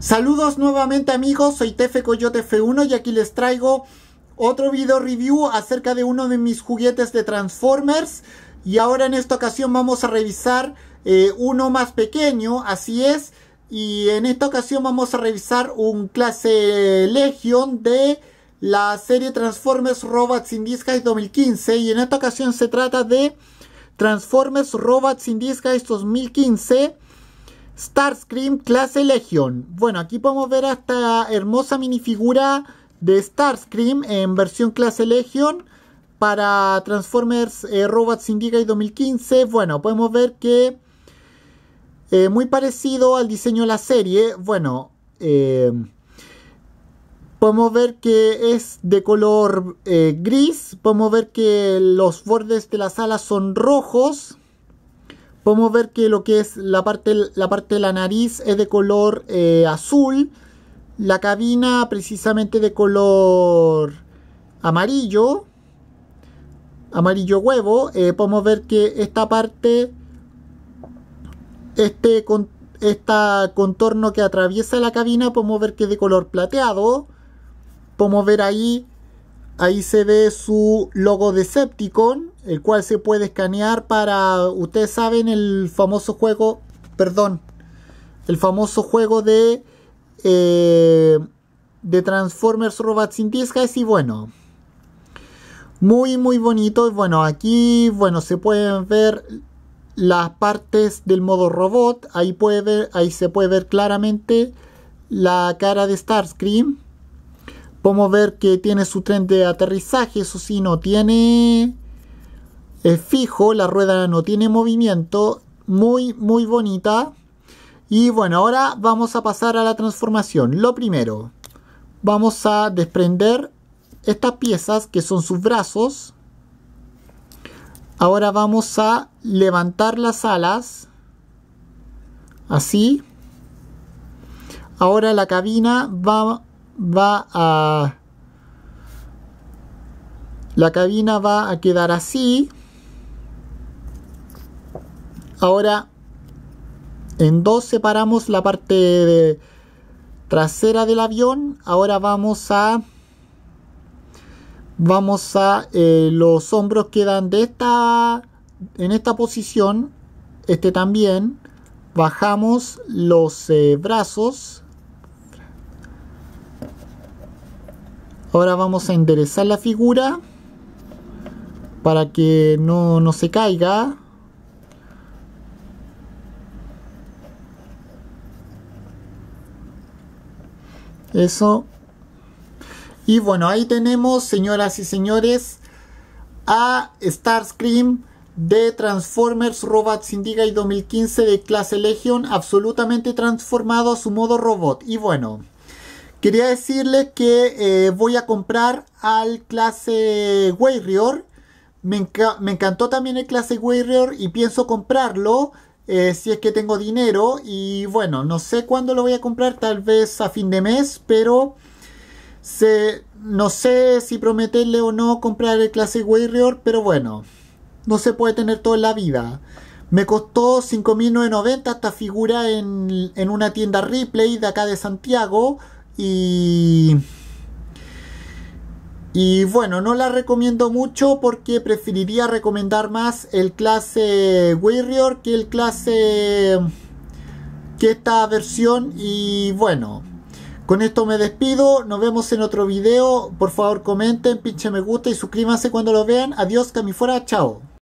Saludos nuevamente amigos, soy Tefe Coyote F1 y aquí les traigo otro video review acerca de uno de mis juguetes de Transformers y ahora en esta ocasión vamos a revisar eh, uno más pequeño, así es, y en esta ocasión vamos a revisar un clase Legion de la serie Transformers Robots in Disguise 2015 y en esta ocasión se trata de Transformers Robots in Disguise 2015 Starscream clase Legion. Bueno, aquí podemos ver esta hermosa minifigura de Starscream en versión clase Legion para Transformers eh, Robots Robot Syndicate 2015. Bueno, podemos ver que eh, muy parecido al diseño de la serie. Bueno, eh, podemos ver que es de color gris. Podemos ver que los bordes de las alas son rojos podemos ver que lo que es la parte, la parte de la nariz es de color eh, azul, la cabina precisamente de color amarillo, amarillo huevo, eh, podemos ver que esta parte, este, con, este contorno que atraviesa la cabina, podemos ver que es de color plateado, podemos ver ahí Ahí se ve su logo de Decepticon, el cual se puede escanear para, ustedes saben, el famoso juego, perdón, el famoso juego de, eh, de Transformers Robots in Disguise y bueno, muy muy bonito. Bueno, aquí, bueno, se pueden ver las partes del modo robot, ahí, puede ahí se puede ver claramente la cara de Starscream a ver que tiene su tren de aterrizaje, eso sí, no tiene es eh, fijo, la rueda no tiene movimiento, muy muy bonita. Y bueno, ahora vamos a pasar a la transformación. Lo primero, vamos a desprender estas piezas que son sus brazos. Ahora vamos a levantar las alas. Así. Ahora la cabina va va a... La cabina va a quedar así. Ahora en dos separamos la parte trasera del avión. Ahora vamos a... Vamos a... Eh, los hombros quedan de esta... En esta posición. Este también. Bajamos los eh, brazos. Ahora vamos a enderezar la figura para que no, se caiga. Eso. Y bueno, ahí tenemos, señoras y señores, a Starscream de Transformers Robot Syndicate 2015 de clase Legion, absolutamente transformado a su modo robot. Y bueno. Quería decirles que eh, voy a comprar al clase Warrior. Me, encantó también el clase Warrior y pienso comprarlo eh, si es que tengo dinero. Y bueno, no sé cuándo lo voy a comprar, tal vez a fin de mes, pero no sé si prometerle o no comprar el clase Warrior, pero bueno, no se puede tener toda la vida. Me costó 5.990 esta figura en, en una tienda Ripley de acá de Santiago. Y... bueno, no la recomiendo mucho porque preferiría recomendar más el clase Warrior que el clase... que esta versión y bueno... Con esto me despido, nos vemos en otro video, por favor comenten, pinche me gusta y suscríbanse cuando lo vean. Adiós, cami fuera, chao.